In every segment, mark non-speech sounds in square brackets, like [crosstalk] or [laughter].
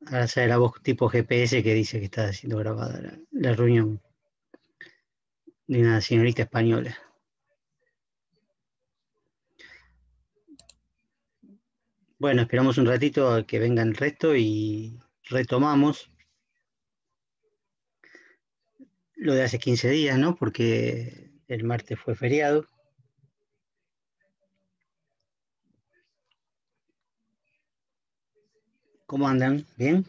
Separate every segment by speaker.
Speaker 1: gracias ah, a la voz tipo GPS que dice que está siendo grabada la, reunión de una señorita española. Bueno, esperamos un ratito a que venga el resto y retomamos lo de hace 15 días, ¿no? Porque el martes fue feriado. ¿Cómo andan? ¿Bien?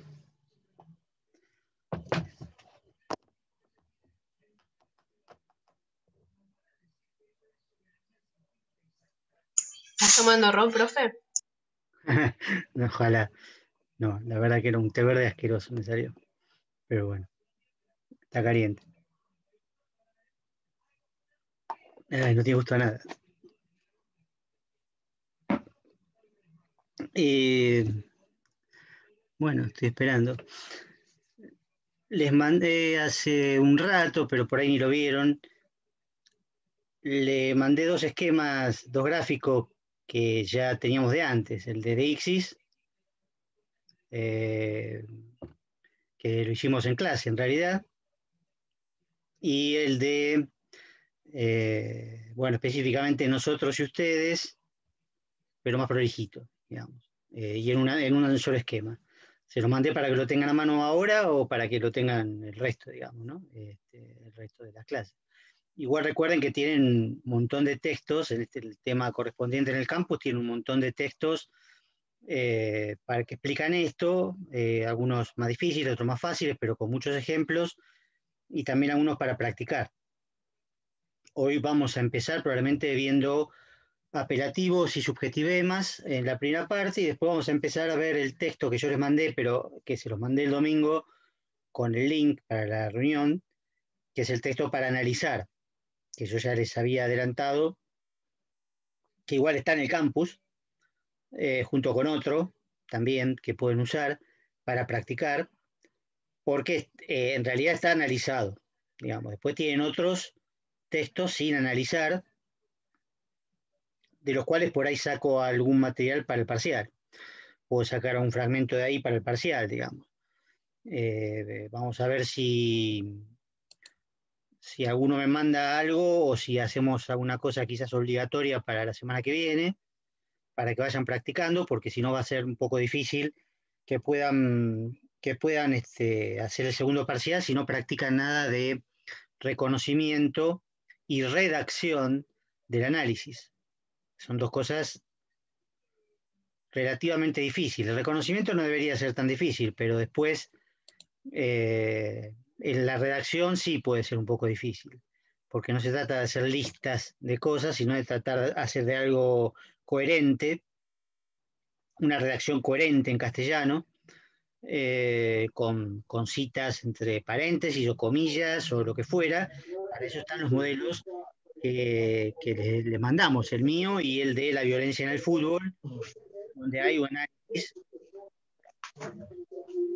Speaker 1: ¿Estás tomando ron, profe? [laughs] ojalá. No, la verdad que era un té verde asqueroso, me salió. Pero bueno, está caliente. no tiene gusto nada. Y... Eh, bueno, estoy esperando. Les mandé hace un rato, pero por ahí ni lo vieron. Le mandé dos esquemas, dos gráficos que ya teníamos de antes, el de Dixis, eh, que lo hicimos en clase en realidad, y el de, eh, bueno, específicamente nosotros y ustedes, pero más prolijito, digamos, eh, y en, una, en un solo esquema se lo mandé para que lo tengan a mano ahora o para que lo tengan el resto, digamos, ¿no? Este, el resto de las clases. Igual recuerden que tienen un montón de textos, el, este, el tema correspondiente en el campus tiene un montón de textos eh, para que explican esto, eh, algunos más difíciles, otros más fáciles, pero con muchos ejemplos, y también algunos para practicar. Hoy vamos a empezar probablemente viendo apelativos y subjetivemas en la primera parte y después vamos a empezar a ver el texto que yo les mandé, pero que se los mandé el domingo con el link para la reunión, que es el texto para analizar, que yo ya les había adelantado, que igual está en el campus, eh, junto con otro también que pueden usar para practicar, porque eh, en realidad está analizado. Digamos. Después tienen otros textos sin analizar, de los cuales por ahí saco algún material para el parcial. Puedo sacar un fragmento de ahí para el parcial, digamos. Eh, vamos a ver si, si alguno me manda algo o si hacemos alguna cosa quizás obligatoria para la semana que viene, para que vayan practicando, porque si no va a ser un poco difícil que puedan, que puedan este, hacer el segundo parcial si no practican nada de reconocimiento y redacción del análisis. Son dos cosas relativamente difíciles. El reconocimiento no debería ser tan difícil, pero después eh, en la redacción sí puede ser un poco difícil, porque no se trata de hacer listas de cosas, sino de tratar de hacer de algo coherente, una redacción coherente en castellano, eh, con, con, citas entre paréntesis o comillas o lo que fuera. Para eso están los modelos que les, mandamos, el mío y el de la violencia en el fútbol, donde hay un análisis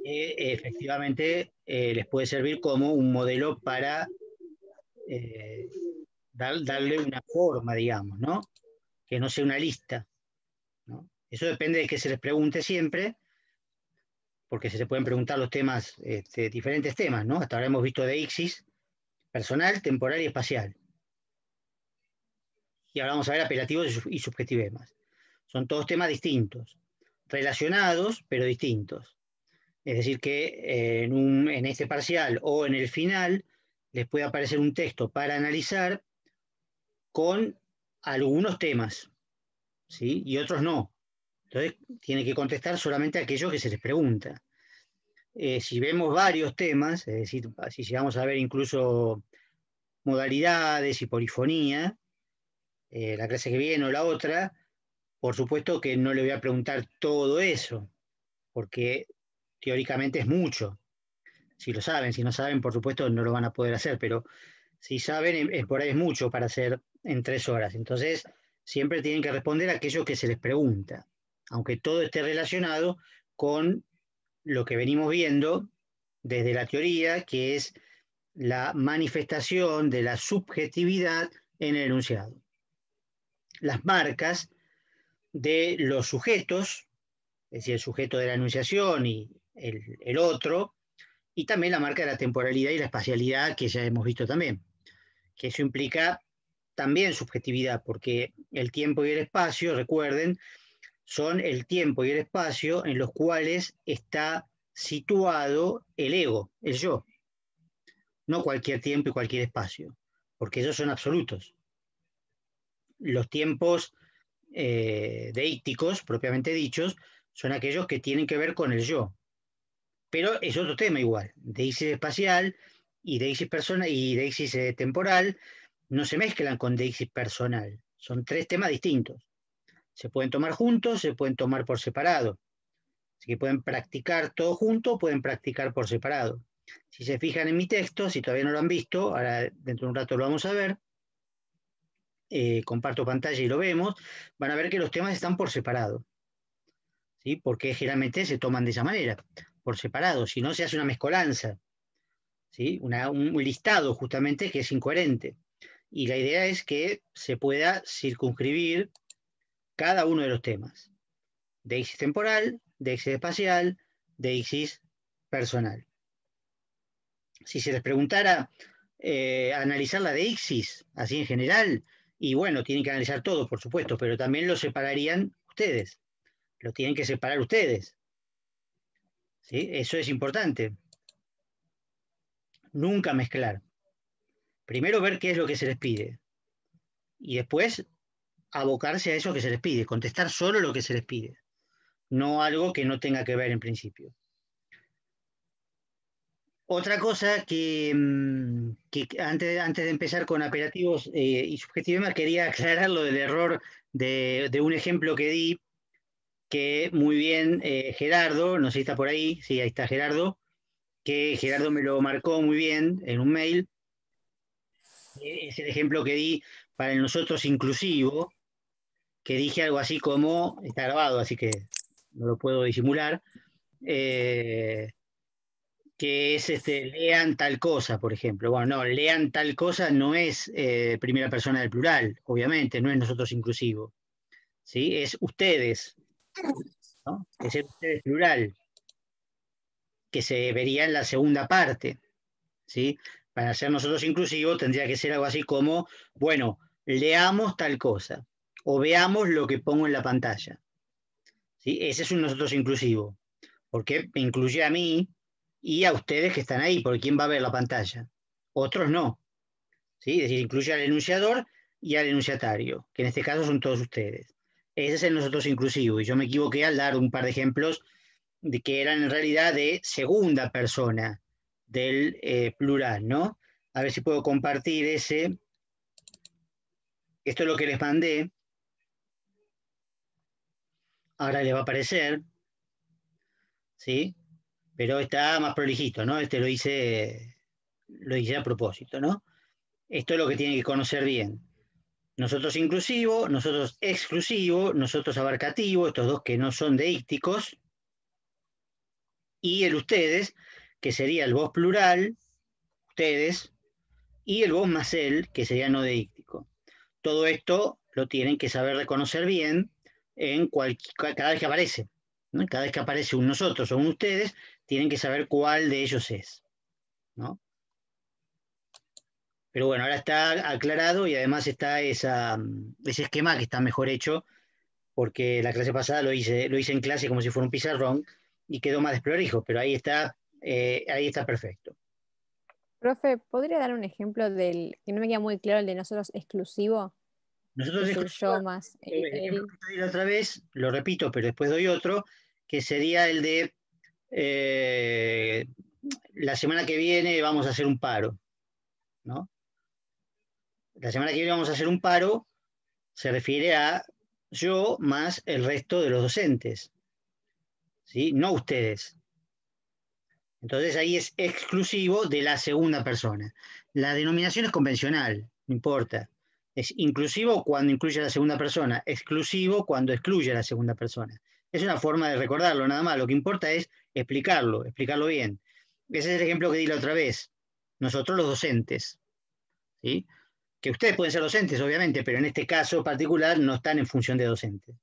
Speaker 1: que efectivamente eh, les puede servir como un modelo para eh, darle una forma, digamos, Que no sea una lista. Eso depende de que se les pregunte siempre, porque se pueden preguntar los temas, este, diferentes temas, ¿no? Hasta ahora hemos visto de ICSIS, personal, temporal y espacial y ahora vamos a ver apelativos y subjetivemas. Son todos temas distintos, relacionados, pero distintos. Es decir, que eh, en, este parcial o en el final les puede aparecer un texto para analizar con algunos temas y otros no. Entonces, tiene que contestar solamente a aquellos que se les pregunta. Eh, si vemos varios temas, es decir, si vamos a ver incluso modalidades y polifonía, eh, la clase que viene o la otra, por supuesto que no le voy a preguntar todo eso, porque teóricamente es mucho. Si lo saben, si no saben, por supuesto no lo van a poder hacer, pero si saben, es, por ahí es mucho para hacer en tres horas. Entonces, siempre tienen que responder a aquello que se les pregunta, aunque todo esté relacionado con lo que venimos viendo desde la teoría, que es la manifestación de la subjetividad en el enunciado las marcas de los sujetos, es decir, el sujeto de la enunciación y el, el otro, y también la marca de la temporalidad y la espacialidad que ya hemos visto también, que eso implica también subjetividad, porque el tiempo y el espacio, recuerden, son el tiempo y el espacio en los cuales está situado el ego, el yo. No cualquier tiempo y cualquier espacio, porque ellos son absolutos los tiempos eh, deícticos, propiamente dichos, son aquellos que tienen que ver con el yo. Pero es otro tema igual. deísis espacial y deísis persona, y eh, temporal no se mezclan con deísis personal. Son tres temas distintos. Se pueden tomar juntos, se pueden tomar por separado. Así que pueden practicar todo junto, pueden practicar por separado. Si se fijan en mi texto, si todavía no lo han visto, ahora dentro de un rato lo vamos a ver, eh, comparto pantalla y lo vemos, van a ver que los temas están por separado. ¿sí? Porque generalmente se toman de esa manera, por separado. Si no, se hace una mezcolanza. ¿sí? un listado justamente que es incoherente. Y la idea es que se pueda circunscribir cada uno de los temas. De Deixis temporal, deixis espacial, deixis personal. Si se les preguntara eh, analizar la de IXIS, así en general, y bueno, tienen que analizar todo, por supuesto, pero también lo separarían ustedes. Lo tienen que separar ustedes. ¿Sí? Eso es importante. Nunca mezclar. Primero ver qué es lo que se les pide. Y después abocarse a eso que se les pide, contestar solo lo que se les pide, no algo que no tenga que ver en principio. Otra cosa mm, que, antes, antes, de empezar con operativos eh, y subjetivos, quería aclarar lo del error de, un ejemplo que di, que muy bien eh, Gerardo, no sé si está por ahí, sí, ahí está Gerardo, que Gerardo me lo marcó muy bien en un mail. E, es el ejemplo que di para nosotros inclusivo, que dije algo así como, está grabado, así que no lo puedo disimular. Eh, que es este, lean tal cosa, por ejemplo. Bueno, no, lean tal cosa no es eh, primera persona del plural, obviamente, no es nosotros inclusivo. ¿sí? Es ustedes. Es el plural, que se vería en la segunda parte. ¿sí? Para ser nosotros inclusivo tendría que ser algo así como, bueno, leamos tal cosa o veamos lo que pongo en la pantalla. ¿sí? Ese es un nosotros inclusivo, porque me incluye a mí, y a ustedes que están ahí, porque quién va a ver la pantalla. Otros no. ¿sí? Es decir, incluye al enunciador y al enunciatario, que en este caso son todos ustedes. Ese es el nosotros inclusivo. Y yo me equivoqué al dar un par de ejemplos de que eran en realidad de segunda persona del eh, plural, ¿no? A ver si puedo compartir ese. Esto es lo que les mandé. Ahora le va a aparecer. ¿Sí? pero está más prolijito, ¿no? Este lo hice, lo hice a propósito, ¿no? Esto es lo que tienen que conocer bien. Nosotros inclusivo, nosotros exclusivo, nosotros abarcativo, estos dos que no son deícticos, y el ustedes, que sería el vos plural, ustedes, y el vos más él, que sería no deíctico. Todo esto lo tienen que saber reconocer bien en cada vez que aparece. Cada vez que aparece un nosotros o un ustedes, tienen que saber cuál de ellos es. Pero bueno, ahora está aclarado y además está mm, ese esquema que está mejor hecho, porque la clase pasada lo hice, lo hice en clase como si fuera un pizarrón y quedó más desplorijo, pero ahí está, eh, ahí está perfecto. Profe, ¿podría dar un ejemplo del que no me queda muy claro el de nosotros exclusivo? Nosotros exclusivo. más. otra vez, lo repito, pero después doy otro, que sería el de eh, la semana que viene vamos a hacer un paro, ¿no? La semana que viene vamos a hacer un paro, se refiere a yo más el resto de los docentes, ¿sí? No ustedes. Entonces ahí es exclusivo de la segunda persona. La denominación es convencional, no importa. Es inclusivo cuando incluye a la segunda persona, exclusivo cuando excluye a la segunda persona. Es una forma de recordarlo, nada más. Lo que importa es explicarlo, explicarlo bien. Ese es el ejemplo que di la otra vez. Nosotros los docentes. Que ustedes pueden ser docentes, obviamente, pero en este caso particular no están en función de docentes.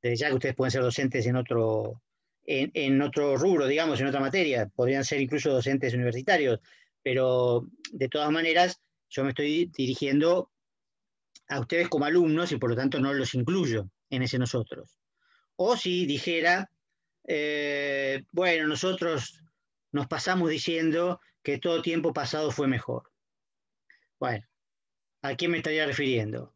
Speaker 1: Desde ya que ustedes pueden ser docentes en otro, en otro rubro, digamos, en otra materia. Podrían ser incluso docentes universitarios. Pero de todas maneras, yo me estoy dirigiendo a ustedes como alumnos y por lo tanto no los incluyo en ese nosotros. O si dijera, eh, bueno, nosotros nos pasamos diciendo que todo tiempo pasado fue mejor. Bueno, ¿a quién me estaría refiriendo?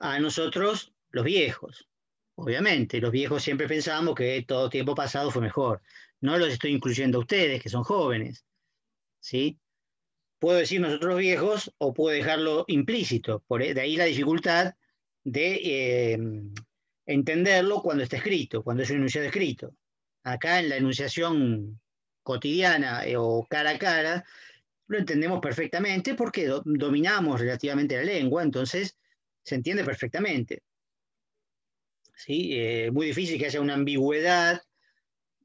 Speaker 1: A nosotros, los viejos. Obviamente, los viejos siempre pensamos que todo tiempo pasado fue mejor. No los estoy incluyendo a ustedes, que son jóvenes. ¿Sí? Puedo decir nosotros viejos o puedo dejarlo implícito. Por, e, de ahí la dificultad de eh, entenderlo cuando está escrito, cuando es un enunciado escrito. Acá en la enunciación cotidiana eh, o cara a cara, lo entendemos perfectamente porque dominamos relativamente la lengua, entonces se entiende perfectamente. ¿Sí? Eh, muy difícil que haya una ambigüedad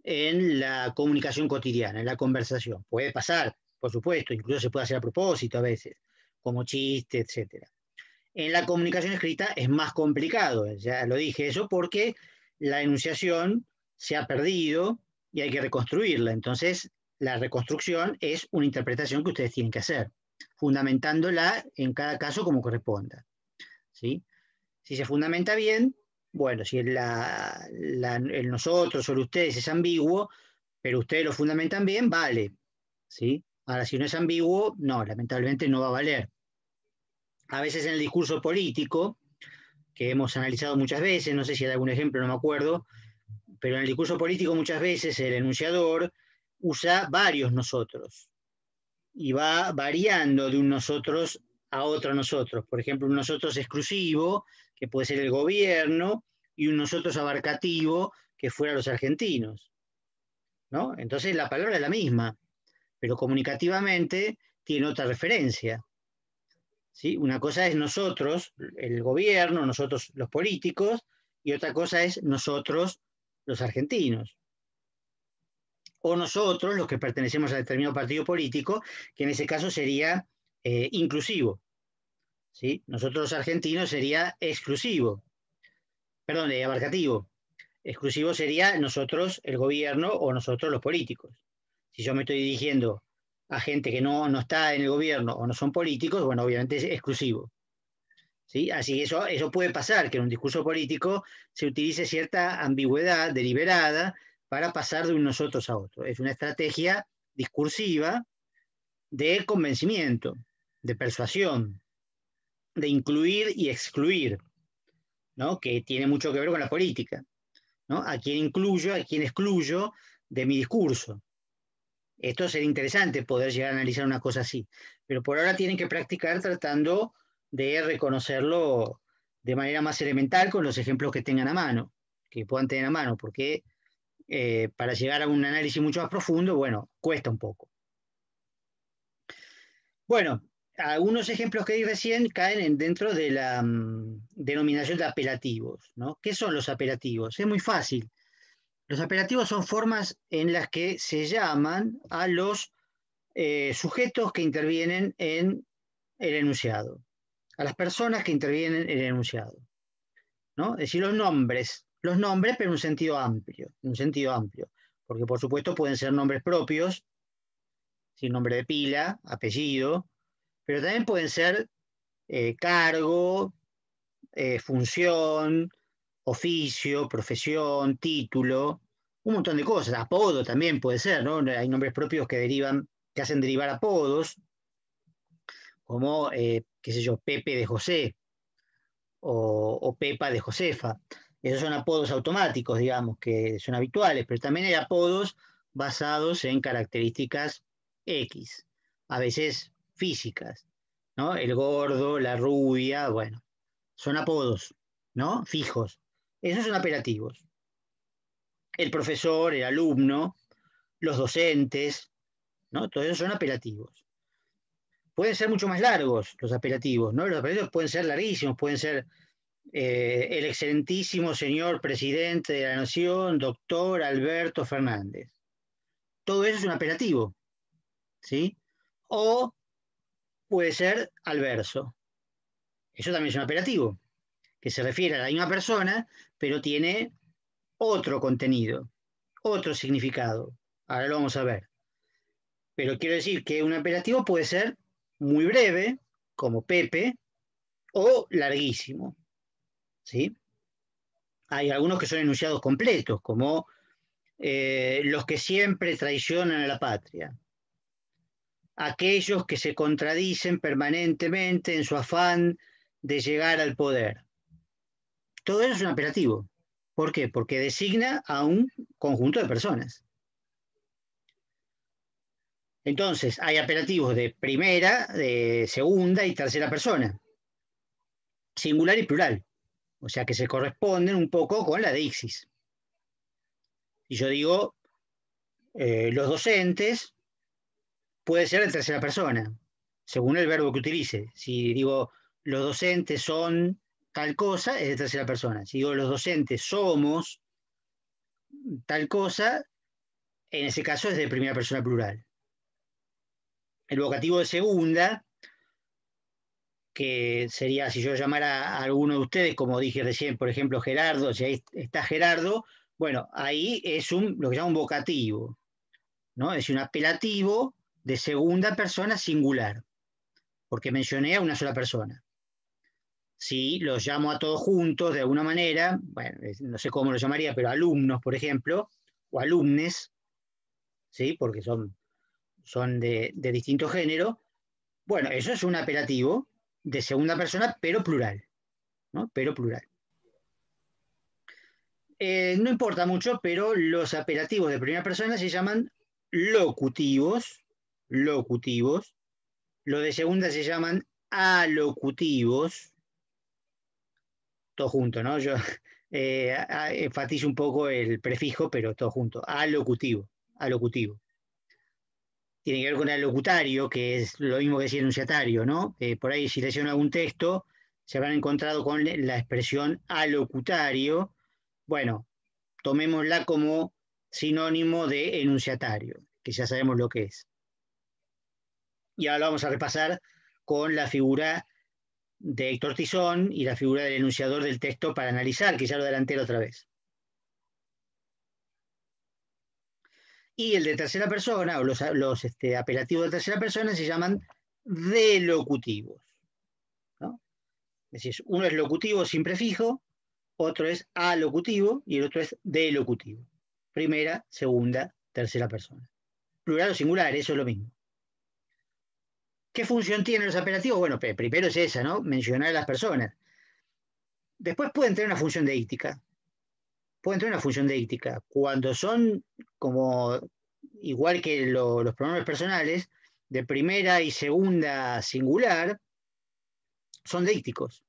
Speaker 1: en la comunicación cotidiana, en la conversación. Puede pasar, por supuesto, incluso se puede hacer a propósito a veces, como chiste, etcétera. En la comunicación escrita es más complicado, ya lo dije eso, porque la enunciación se ha perdido y hay que reconstruirla. Entonces, la reconstrucción es una interpretación que ustedes tienen que hacer, fundamentándola en cada caso como corresponda. ¿sí? Si se fundamenta bien, bueno, si el nosotros o ustedes es ambiguo, pero ustedes lo fundamentan bien, vale. ¿sí? Ahora, si no es ambiguo, no, lamentablemente no va a valer a veces en el discurso político, que hemos analizado muchas veces, no sé si hay algún ejemplo, no me acuerdo, pero en el discurso político muchas veces el enunciador usa varios nosotros y va variando de un nosotros a otro nosotros. Por ejemplo, un nosotros exclusivo, que puede ser el gobierno, y un nosotros abarcativo, que fuera los argentinos. ¿no? Entonces la palabra es la misma, pero comunicativamente tiene otra referencia. Una cosa es nosotros, el gobierno, nosotros los políticos, y otra cosa es nosotros los argentinos. O nosotros, los que pertenecemos a determinado partido político, que en ese caso sería eh, inclusivo. ¿sí? Nosotros los argentinos sería exclusivo. Perdón, eh, abarcativo. Exclusivo sería nosotros, el gobierno, o nosotros los políticos. Si yo me estoy dirigiendo a gente que no, está en el gobierno o no son políticos, bueno, obviamente es exclusivo. ¿Sí? Así que eso, eso puede pasar, que en un discurso político se utilice cierta ambigüedad deliberada para pasar de un nosotros a otro. Es una estrategia discursiva de convencimiento, de persuasión, de incluir y excluir, ¿no? que tiene mucho que ver con la política. ¿no? A quién incluyo, a quién excluyo de mi discurso. Esto sería interesante poder llegar a analizar una cosa así, pero por ahora tienen que practicar tratando de reconocerlo de manera más elemental con los ejemplos que tengan a mano, que puedan tener a mano, porque eh, para llegar a un análisis mucho más profundo, bueno, cuesta un poco. Bueno, algunos ejemplos que di recién caen dentro de la mm, denominación de apelativos. ¿Qué son los apelativos? Es muy fácil. Los apelativos son formas en las que se llaman a los eh, sujetos que intervienen en el enunciado, a las personas que intervienen en el enunciado. ¿no? Es decir, los nombres, los nombres, pero en un sentido amplio, en un sentido amplio, porque por supuesto pueden ser nombres propios, sin nombre de pila, apellido, pero también pueden ser eh, cargo, eh, función, oficio, profesión, título, un montón de cosas, apodo también puede ser, ¿no? Hay nombres propios que derivan, que hacen derivar apodos, como, eh, qué sé yo, Pepe de José o, o, Pepa de Josefa. Esos son apodos automáticos, digamos, que son habituales, pero también hay apodos basados en características X, a veces físicas, ¿no? El gordo, la rubia, bueno, son apodos, ¿no? Fijos. Esos son apelativos. El profesor, el alumno, los docentes, ¿no? Todos esos son apelativos. Pueden ser mucho más largos los apelativos, ¿no? Los apelativos pueden ser larguísimos, pueden ser eh, el excelentísimo señor presidente de la Nación, doctor Alberto Fernández. Todo eso es un apelativo, ¿sí? O puede ser al verso. Eso también es un apelativo, que se refiere a la misma persona, pero tiene otro contenido, otro significado. Ahora lo vamos a ver. Pero quiero decir que un imperativo puede ser muy breve, como Pepe, o larguísimo. Hay algunos que son enunciados completos, como eh, los que siempre traicionan a la patria, aquellos que se contradicen permanentemente en su afán de llegar al poder, todo eso es un apelativo. ¿Por qué? Porque designa a un conjunto de personas. Entonces, hay apelativos de primera, de segunda y tercera persona, singular y plural, o sea que se corresponden un poco con la dixis. Y yo digo, eh, los docentes puede ser en tercera persona, según el verbo que utilice. Si digo, los docentes son tal cosa es de tercera persona. Si digo los docentes somos tal cosa, en ese caso es de primera persona plural. El vocativo de segunda, que sería si yo llamara a alguno de ustedes, como dije recién, por ejemplo, Gerardo, si ahí está Gerardo, bueno, ahí es un, lo que llama un vocativo, ¿no? Es un apelativo de segunda persona singular, porque mencioné a una sola persona si los llamo a todos juntos de alguna manera, no sé cómo lo llamaría, pero alumnos, por ejemplo, o alumnes, ¿sí? porque son, son de, distinto género, bueno, eso es un apelativo de segunda persona, pero plural, ¿no? pero plural. Eh, no importa mucho, pero los apelativos de primera persona se llaman locutivos, locutivos, los de segunda se llaman alocutivos, todo junto, ¿no? Yo [laughs] eh, enfatizo un poco el prefijo, pero todo junto, alocutivo, alocutivo. Tiene que ver con el alocutario, que es lo mismo que decir enunciatario, ¿no? Eh, por ahí, si le hicieron algún texto, se habrán encontrado con la expresión alocutario. Bueno, tomémosla como sinónimo de enunciatario, que ya sabemos lo que es. Y ahora lo vamos a repasar con la figura de Héctor Tizón y la figura del enunciador del texto para analizar, que ya lo adelanté otra vez. Y el de tercera persona, o los, los este, apelativos de tercera persona, se llaman delocutivos. ¿no? Es decir, uno es locutivo sin prefijo, otro es alocutivo y el otro es delocutivo. Primera, segunda, tercera persona. Plural o singular, eso es lo mismo. ¿Qué función tienen los apelativos? Bueno, primero es esa, ¿no? Mencionar a las personas. Después pueden tener una función deística. Pueden tener una función deística. Cuando son como, igual que los pronombres personales, de primera y segunda singular, son ícticos.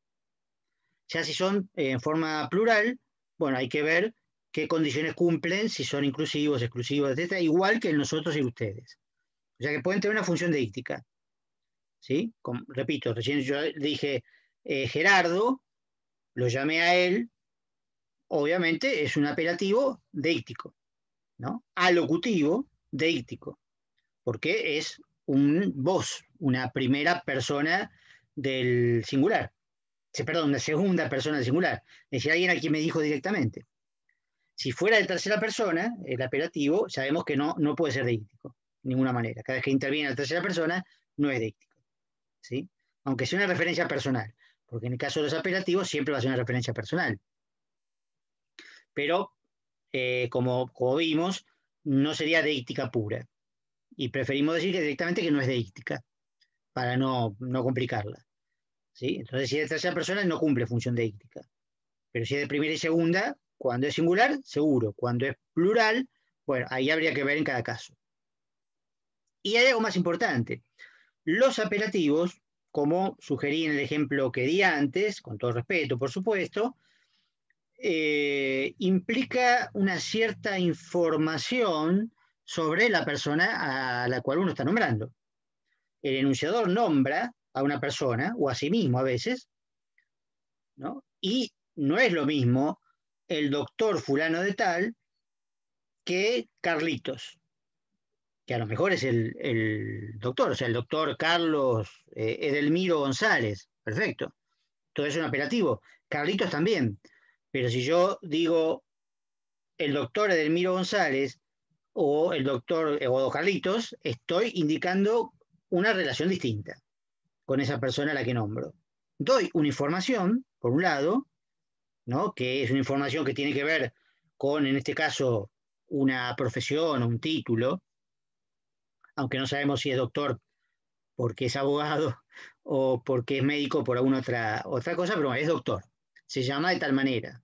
Speaker 1: Ya si son eh, en forma plural, bueno, hay que ver qué condiciones cumplen, si son inclusivos, exclusivos, etc., igual que nosotros y ustedes. O sea que pueden tener una función deística. ¿sí? repito, recién yo dije eh, Gerardo, lo llamé a él, obviamente es un apelativo deítico, ¿no? Alocutivo deítico, porque es un voz, una primera persona del singular, perdón, una segunda persona del singular, es decir, alguien a quien me dijo directamente. Si fuera de tercera persona, el apelativo, sabemos que no, no puede ser deítico, de ninguna manera. Cada vez que interviene la tercera persona, no es deítico aunque sea una referencia personal, porque en el caso de los apelativos siempre va a ser una referencia personal. Pero, eh, como, vimos, no sería de íctica pura. Y preferimos decir directamente que no es de íctica, para no, complicarla. Entonces, si es de tercera persona, no cumple función de íctica. Pero si es de primera y segunda, cuando es singular, seguro. Cuando es plural, bueno, ahí habría que ver en cada caso. Y hay algo más importante los apelativos, como sugerí en el ejemplo que di antes, con todo respeto, por supuesto, eh, implica una cierta información sobre la persona a la cual uno está nombrando. El enunciador nombra a una persona o a sí mismo a veces, y no es lo mismo el doctor fulano de tal que Carlitos que a lo mejor es el, doctor, o sea, el doctor Carlos eh, Edelmiro González, perfecto. Todo es un operativo, Carlitos también. Pero si yo digo el doctor Edelmiro González o el doctor Eduardo eh, Carlitos, estoy indicando una relación distinta con esa persona a la que nombro. Doy una información, por un lado, ¿no? que es una información que tiene que ver con, en este caso, una profesión o un título, aunque no sabemos si es doctor porque es abogado [laughs] o porque es médico por alguna otra, otra cosa, pero es doctor. Se llama de tal manera,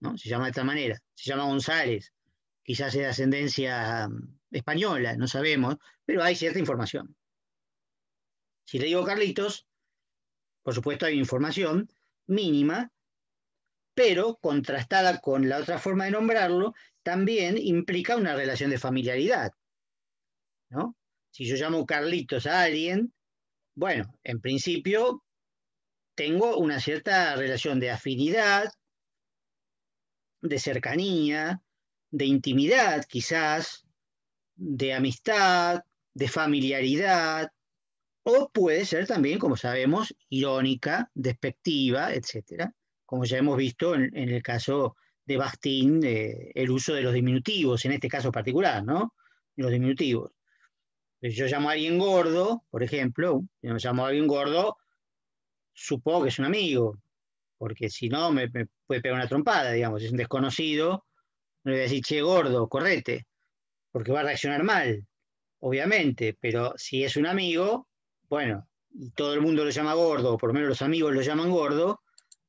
Speaker 1: ¿no? Se llama de tal manera. Se llama González, quizás es de ascendencia mm, española, no sabemos, pero hay cierta información. Si le digo Carlitos, por supuesto hay información mínima, pero contrastada con la otra forma de nombrarlo, también implica una relación de familiaridad. Si yo llamo Carlitos a alguien, bueno, en principio tengo una cierta relación de afinidad, de cercanía, de intimidad quizás, de amistad, de familiaridad, o puede ser también, como sabemos, irónica, despectiva, etc. como ya hemos visto en, el caso de Bastín, eh, el uso de los diminutivos, en este caso particular, ¿no? Los diminutivos yo llamo a alguien gordo, por ejemplo, yo llamo a alguien gordo, supongo que es un amigo, porque si no me, puede pegar una trompada, digamos, es un desconocido, no le voy a decir, che, gordo, correte, porque va a reaccionar mal, obviamente, pero si es un amigo, bueno, y todo el mundo lo llama gordo, o por lo menos los amigos lo llaman gordo,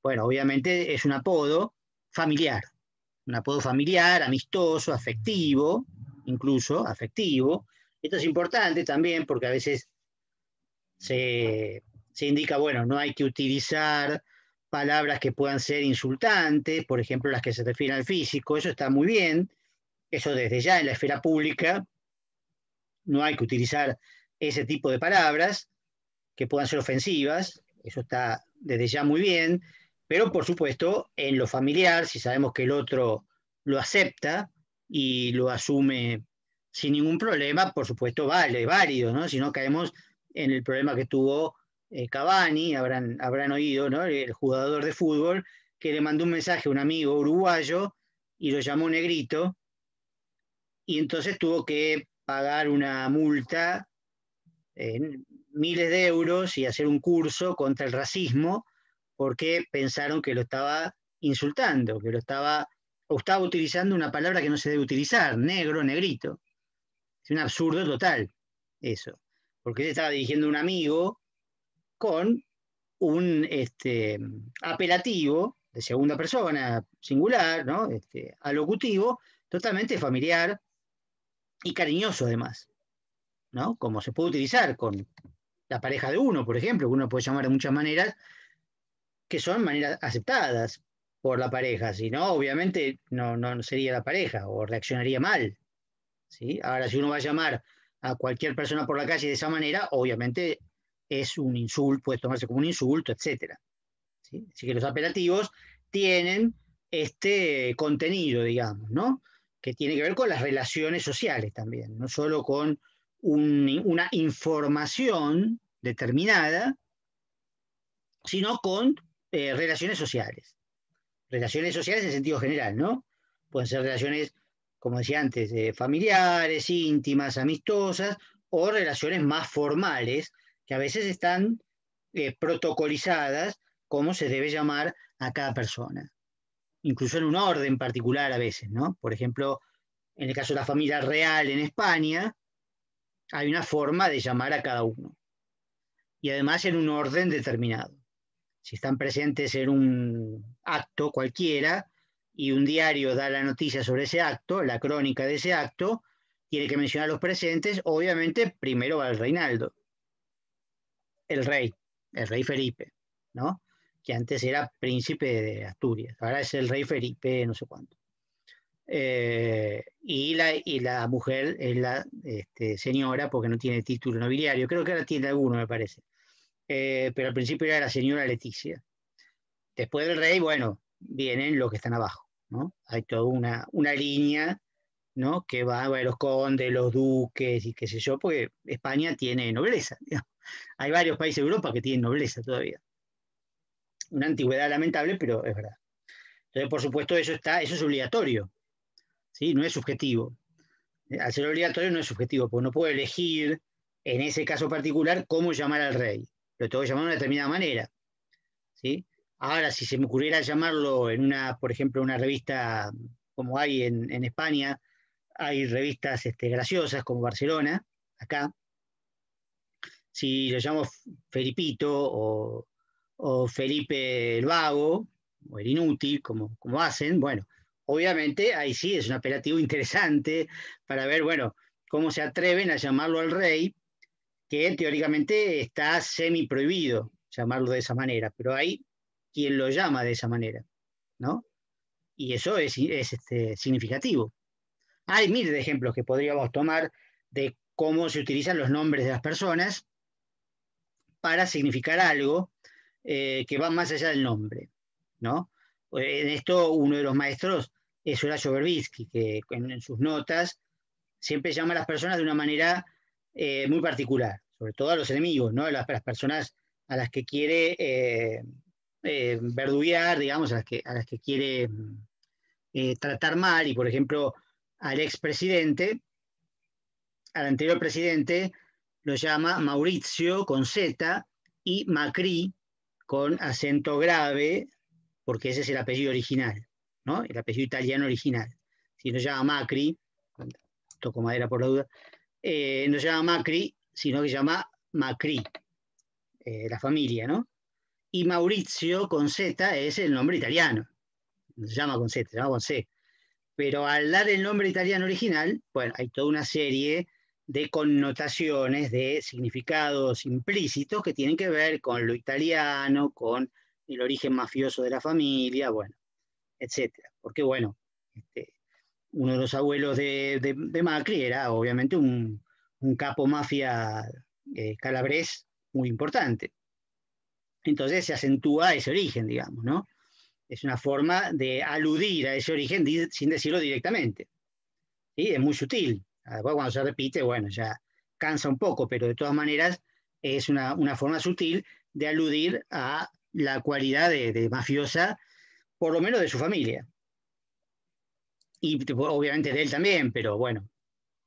Speaker 1: bueno, obviamente es un apodo familiar, un apodo familiar, amistoso, afectivo, incluso afectivo, esto es importante también porque a veces se, se indica, bueno, no hay que utilizar palabras que puedan ser insultantes, por ejemplo, las que se refieren al físico, eso está muy bien, eso desde ya en la esfera pública, no hay que utilizar ese tipo de palabras que puedan ser ofensivas, eso está desde ya muy bien, pero por supuesto en lo familiar, si sabemos que el otro lo acepta y lo asume sin ningún problema, por supuesto, vale, válido, ¿no? Si no caemos en el problema que tuvo Cabani, eh, Cavani, habrán, habrán oído, ¿no? El jugador de fútbol que le mandó un mensaje a un amigo uruguayo y lo llamó negrito y entonces tuvo que pagar una multa en miles de euros y hacer un curso contra el racismo porque pensaron que lo estaba insultando, que lo estaba o estaba utilizando una palabra que no se debe utilizar, negro, negrito. Es un absurdo total eso, porque él estaba dirigiendo un amigo con un este, apelativo de segunda persona, singular, ¿no? Este, alocutivo, totalmente familiar y cariñoso además, ¿no? Como se puede utilizar con la pareja de uno, por ejemplo, que uno puede llamar de muchas maneras, que son maneras aceptadas por la pareja, si no, obviamente no, no sería la pareja o reaccionaría mal, Ahora, si uno va a llamar a cualquier persona por la calle de esa manera, obviamente es un insulto, puede tomarse como un insulto, etc. ¿sí? Así que los apelativos tienen este contenido, digamos, que tiene que ver con las relaciones sociales también, no solo con una información determinada, sino con eh, relaciones sociales. Relaciones sociales en sentido general, ¿no? Pueden ser relaciones como decía antes, eh, familiares, íntimas, amistosas o relaciones más formales, que a veces están eh, protocolizadas, como se debe llamar a cada persona, incluso en un orden particular a veces, ¿no? Por ejemplo, en el caso de la familia real en España, hay una forma de llamar a cada uno, y además en un orden determinado. Si están presentes en un acto cualquiera, y un diario da la noticia sobre ese acto, la crónica de ese acto, tiene que mencionar a los presentes, obviamente primero va el Reinaldo, el rey, el rey Felipe, ¿no? Que antes era príncipe de Asturias, ahora es el rey Felipe, no sé cuánto. Eh, y, la, y la mujer es la este, señora, porque no tiene título nobiliario, creo que ahora tiene alguno, me parece. Eh, pero al principio era la señora Leticia. Después del rey, bueno, vienen los que están abajo. Hay toda una, línea ¿no? que va a los condes, los duques y qué sé yo, porque España tiene nobleza. [laughs] Hay varios países de Europa que tienen nobleza todavía. Una antigüedad lamentable, pero es verdad. Entonces, por supuesto, eso, está, eso es obligatorio, ¿sí? no es subjetivo. Eh, al ser obligatorio no es subjetivo, porque no puedo elegir, en ese caso particular, cómo llamar al rey. Lo tengo que llamar de una determinada manera. ¿sí? Ahora, si se me ocurriera llamarlo en una, por ejemplo, una revista como hay en, España, hay revistas este, graciosas como Barcelona, acá. Si lo llamo Felipito o, Felipe el Vago o el Inútil, como, como hacen, bueno, obviamente ahí sí es un apelativo interesante para ver, bueno, cómo se atreven a llamarlo al rey, que teóricamente está semi prohibido llamarlo de esa manera, pero ahí quien lo llama de esa manera, ¿no? Y eso es, este, significativo. Hay miles de ejemplos que podríamos tomar de cómo se utilizan los nombres de las personas para significar algo eh, que va más allá del nombre, ¿no? En esto uno de los maestros es Horacio Berbitsky, que en, sus notas siempre llama a las personas de una manera eh, muy particular, sobre todo a los enemigos, ¿no? a las, personas a las que quiere eh, eh, digamos, a las que, las que quiere mm, eh, tratar mal, y por ejemplo, al expresidente, al anterior presidente, lo llama Maurizio con Z y Macri con acento grave, porque ese es el apellido original, ¿no? El apellido italiano original. Si no llama Macri, toco madera por la duda, eh, no llama Macri, sino que llama Macri, eh, la familia, ¿no? y Maurizio con Z es el nombre italiano. se llama con Z, se llama con C. Pero al dar el nombre italiano original, bueno, hay toda una serie de connotaciones, de significados implícitos que tienen que ver con lo italiano, con el origen mafioso de la familia, bueno, etcétera. Porque, bueno, este, uno de los abuelos de, Macri era obviamente un, capo mafia eh, calabrés muy importante. Entonces se acentúa ese origen, digamos, ¿no? Es una forma de aludir a ese origen sin decirlo directamente. y Es muy sutil. cuando se repite, bueno, ya cansa un poco, pero de todas maneras es una, forma sutil de aludir a la cualidad de, de mafiosa, por lo menos de su familia. Y obviamente de él también, pero bueno,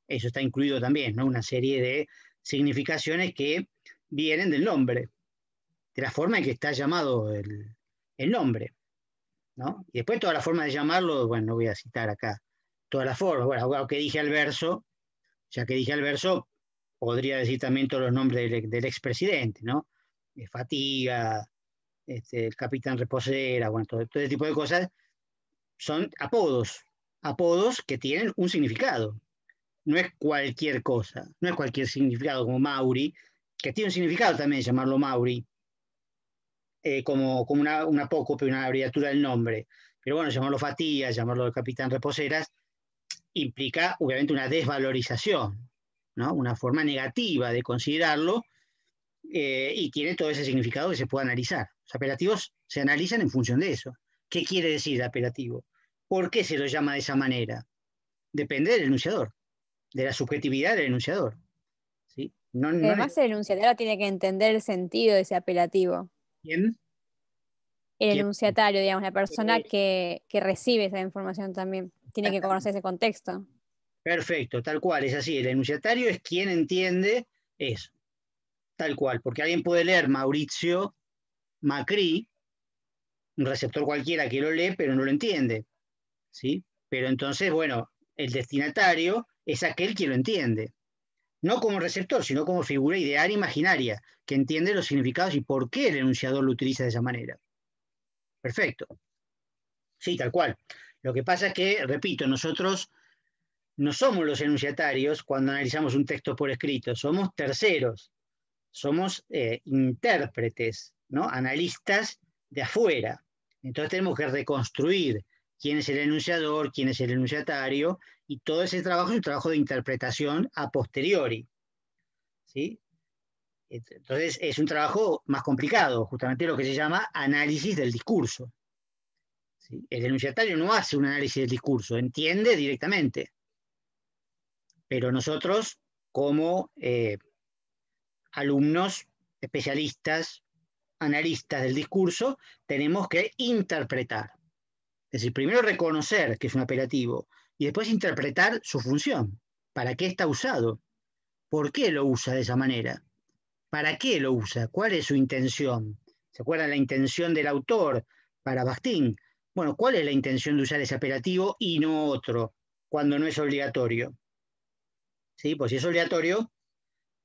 Speaker 1: eso está incluido también, ¿no? Una serie de significaciones que vienen del nombre de la forma en que está llamado el, nombre. Y después toda la forma de llamarlo, bueno, no voy a citar acá toda la forma. Bueno, lo que dije al verso, ya que dije al verso, podría decir también todos los nombres del, ex expresidente, ¿no? Eh, Fatiga, este, el capitán reposera, bueno, todo, todo tipo de cosas son apodos, apodos que tienen un significado. No es cualquier cosa, no es cualquier significado como Mauri, que tiene un significado también llamarlo Mauri, eh, como, una, una poco, pero una abreviatura del nombre. Pero bueno, llamarlo fatías, llamarlo Capitán Reposeras, implica obviamente una desvalorización, ¿no? una forma negativa de considerarlo eh, y tiene todo ese significado que se puede analizar. Los apelativos se analizan en función de eso. ¿Qué quiere decir apelativo? ¿Por qué se lo llama de esa manera? Depende del enunciador, de la subjetividad del enunciador. Además, el enunciador tiene que entender el sentido de ese apelativo. ¿Quién? El enunciatario, digamos, la persona eh, que, recibe esa información también. Tiene que ah, conocer ese contexto. Perfecto, tal cual, es así. El enunciatario es quien entiende eso. Tal cual, porque alguien puede leer Mauricio Macri, un receptor cualquiera que lo lee, pero no lo entiende. ¿sí? Pero entonces, bueno, el destinatario es aquel que lo entiende no como receptor, sino como figura ideal imaginaria, que entiende los significados y por qué el enunciador lo utiliza de esa manera. Perfecto. Sí, tal cual. Lo que pasa es que, repito, nosotros no somos los enunciatarios cuando analizamos un texto por escrito, somos terceros, somos eh, intérpretes, ¿no? analistas de afuera. Entonces tenemos que reconstruir quién es el enunciador, quién es el enunciatario y todo ese trabajo es un trabajo de interpretación a posteriori. Entonces es un trabajo más complicado, justamente lo que se llama análisis del discurso. El denunciatario no hace un análisis del discurso, entiende directamente. Pero nosotros, como eh, alumnos, especialistas, analistas del discurso, tenemos que interpretar. Es decir, primero reconocer que es un apelativo, y después interpretar su función. ¿Para qué está usado? ¿Por qué lo usa de esa manera? ¿Para qué lo usa? ¿Cuál es su intención? ¿Se acuerdan la intención del autor para Bastín? Bueno, ¿cuál es la intención de usar ese apelativo y no otro cuando no es obligatorio? ¿Sí? Pues si es obligatorio,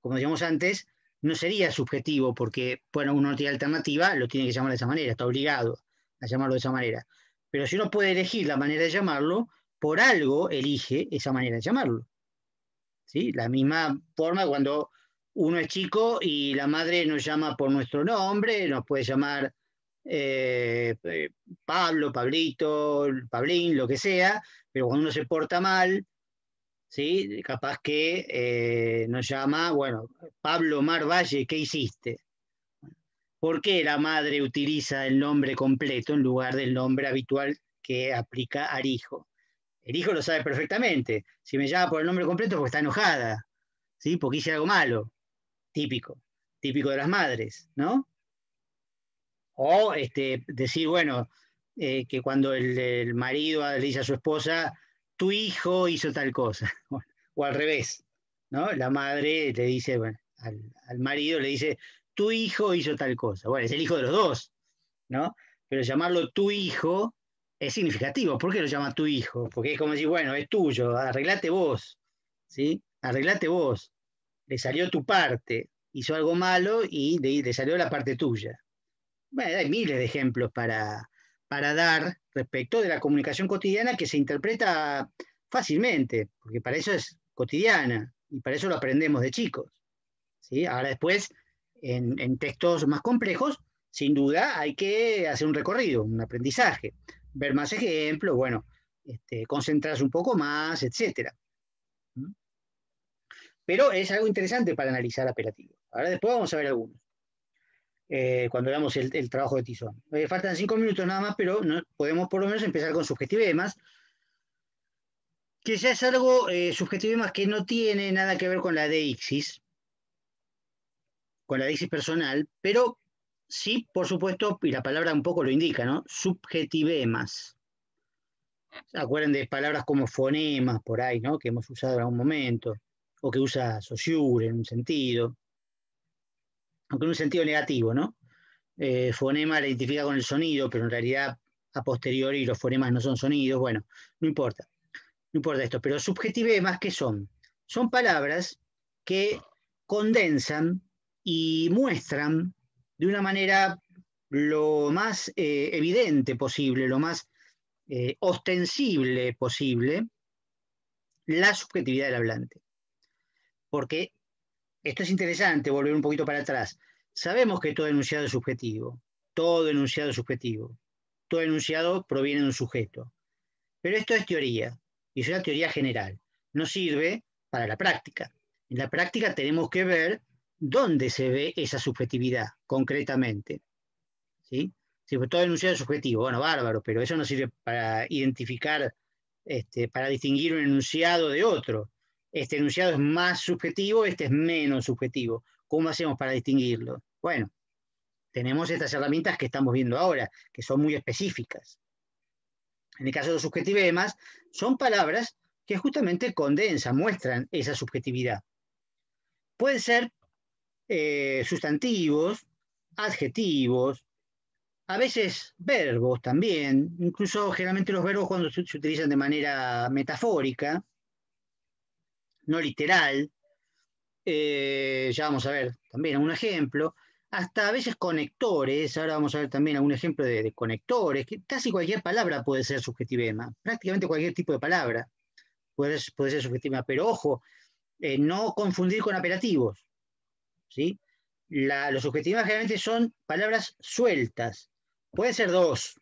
Speaker 1: como decíamos antes, no sería subjetivo porque, bueno, uno no tiene alternativa, lo tiene que llamar de esa manera, está obligado a llamarlo de esa manera. Pero si uno puede elegir la manera de llamarlo, por algo elige esa manera de llamarlo. ¿Sí? La misma forma cuando uno es chico y la madre nos llama por nuestro nombre, nos puede llamar eh, eh, Pablo, Pablito, Pablín, lo que sea, pero cuando uno se porta mal, ¿sí? capaz que eh, nos llama, bueno, Pablo Marvalle, ¿qué hiciste? ¿Por qué la madre utiliza el nombre completo en lugar del nombre habitual que aplica al hijo? El hijo lo sabe perfectamente. Si me llama por el nombre completo porque está enojada, ¿sí? porque hice algo malo. Típico, típico de las madres, ¿no? O este, decir, bueno, eh, que cuando el, marido le dice a su esposa, tu hijo hizo tal cosa, [laughs] o al revés, ¿no? La madre le dice, bueno, al, al, marido le dice, tu hijo hizo tal cosa. Bueno, es el hijo de los dos, ¿no? Pero llamarlo tu hijo es significativo. ¿Por qué lo llama tu hijo? Porque es como decir, bueno, es tuyo, arreglate vos, ¿sí? Arreglate vos. Le salió tu parte, hizo algo malo y le, salió la parte tuya. Bueno, hay miles de ejemplos para, para dar respecto de la comunicación cotidiana que se interpreta fácilmente, porque para eso es cotidiana y para eso lo aprendemos de chicos. ¿sí? Ahora después, en, en textos más complejos, sin duda hay que hacer un recorrido, un aprendizaje ver más ejemplos, bueno, este, concentrarse un poco más, etc. ¿Mm? Pero es algo interesante para analizar apelativo. Ahora después vamos a ver algunos. Eh, cuando veamos el, trabajo de Tizón. Eh, faltan cinco minutos nada más, pero podemos por lo menos empezar con subjetivemas, que ya es algo eh, subjetivemas que no tiene nada que ver con la de Ixis. con la Ixis personal, pero sí, por supuesto, y la palabra un poco lo indica, ¿no? Subjetivemas. Acuerden de palabras como fonemas por ahí, ¿no? Que hemos usado en algún momento, o que usa Saussure en un sentido, aunque en un sentido negativo, ¿no? Eh, fonema la identifica con el sonido, pero en realidad a posteriori los fonemas no son sonidos, bueno, no importa, no importa esto, pero subjetivemas, ¿qué son? Son palabras que condensan y muestran de una manera lo más eh, evidente posible, lo más eh, ostensible posible, la subjetividad del hablante. Porque esto es interesante, volver un poquito para atrás. Sabemos que todo enunciado es subjetivo, todo enunciado es subjetivo, todo enunciado proviene de un sujeto. Pero esto es teoría, y es una teoría general, no sirve para la práctica. En la práctica tenemos que ver dónde se ve esa subjetividad concretamente. ¿Sí? Si todo enunciado es subjetivo, bueno, bárbaro, pero eso no sirve para identificar, este, para distinguir un enunciado de otro. Este enunciado es más subjetivo, este es menos subjetivo. ¿Cómo hacemos para distinguirlo? Bueno, tenemos estas herramientas que estamos viendo ahora, que son muy específicas. En el caso de los subjetivemas, son palabras que justamente condensan, muestran esa subjetividad. Pueden ser eh, sustantivos, adjetivos, a veces verbos también, incluso generalmente los verbos cuando se, utilizan de manera metafórica, no literal, eh, ya vamos a ver también un ejemplo, hasta a veces conectores, ahora vamos a ver también algún ejemplo de, conectores, que casi cualquier palabra puede ser subjetivema, prácticamente cualquier tipo de palabra puede, ser subjetiva, pero ojo, eh, no confundir con apelativos, ¿sí? los subjetivemas generalmente son palabras sueltas. Pueden ser dos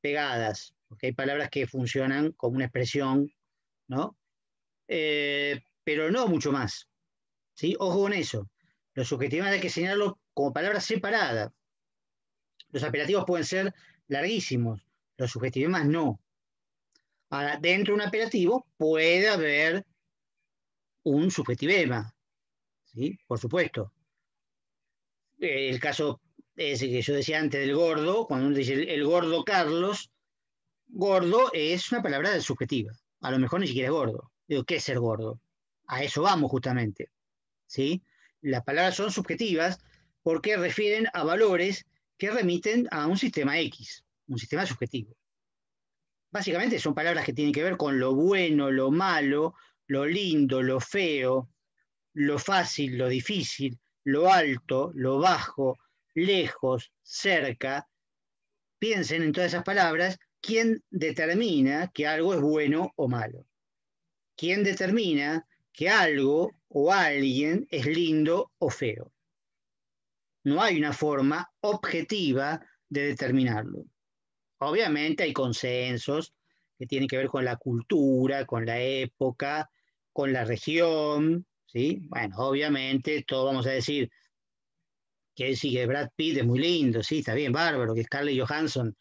Speaker 1: pegadas, porque hay palabras que funcionan como una expresión, eh, pero no mucho más. ¿sí? Ojo con eso. Los subjetivemas hay que señalarlo como palabras separadas. Los apelativos pueden ser larguísimos, los subjetivemas no. Ahora, dentro de un apelativo puede haber un subjetivema, ¿sí? Por supuesto. Eh, el caso ese que yo decía antes del gordo, cuando uno dice el, gordo Carlos, gordo es una palabra subjetiva. A lo mejor ni siquiera es gordo. Digo, ¿qué es ser gordo? A eso vamos justamente. ¿sí? Las palabras son subjetivas porque refieren a valores que remiten a un sistema X, un sistema subjetivo. Básicamente son palabras que tienen que ver con lo bueno, lo malo, lo lindo, lo feo, lo fácil, lo difícil, lo alto, lo bajo, lejos, cerca. Piensen en todas esas palabras, ¿quién determina que algo es bueno o malo? ¿Quién determina que algo o alguien es lindo o feo? No hay una forma objetiva de determinarlo. Obviamente hay consensos que tienen que ver con la cultura, con la época, con la región, bueno, obviamente todos vamos a decir que sí, Brad Pitt es muy lindo, sí, está bien, bárbaro, que Scarlett Johansson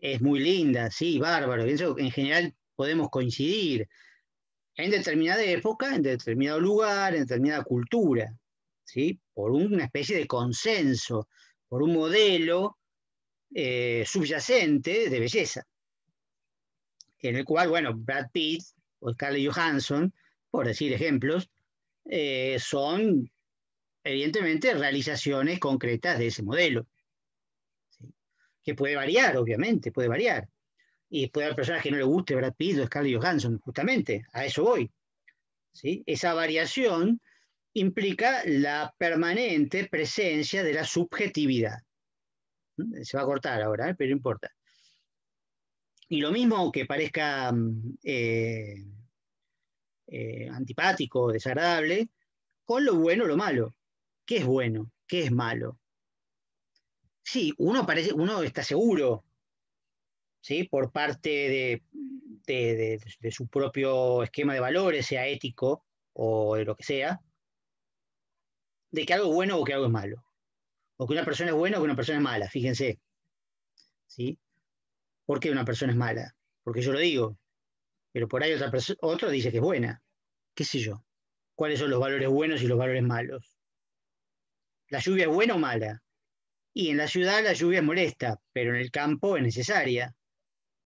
Speaker 1: es muy linda, sí, bárbaro. en general podemos coincidir en determinada época, en determinado lugar, en determinada cultura, ¿sí? Por una especie de consenso, por un modelo eh, subyacente de belleza, en el cual, bueno, Brad Pitt o Scarlett Johansson, por decir ejemplos, eh, son evidentemente realizaciones concretas de ese modelo, que puede variar, obviamente, puede variar. Y puede haber personas que no le guste Brad Pitt o Scarlett Johansson, justamente, a eso voy. ¿sí? Esa variación implica la permanente presencia de la subjetividad. Se va a cortar ahora, ¿eh? pero no importa. Y lo mismo que parezca mm, eh, eh, antipático, desagradable, con lo bueno o lo malo. ¿Qué es bueno? ¿Qué es malo? Sí, uno, parece, uno está seguro, ¿sí? por parte de, de, su propio esquema de valores, sea ético o de lo que sea, de que algo es bueno o que algo es malo. O que una persona es buena o que una persona es mala, fíjense. ¿Sí? ¿Por qué una persona es mala? Porque yo lo digo, pero por ahí otra otro dice que es buena. ¿Qué sé yo? ¿Cuáles son los valores buenos y los valores malos? ¿La lluvia es buena o mala? Y en la ciudad la lluvia es molesta, pero en el campo es necesaria.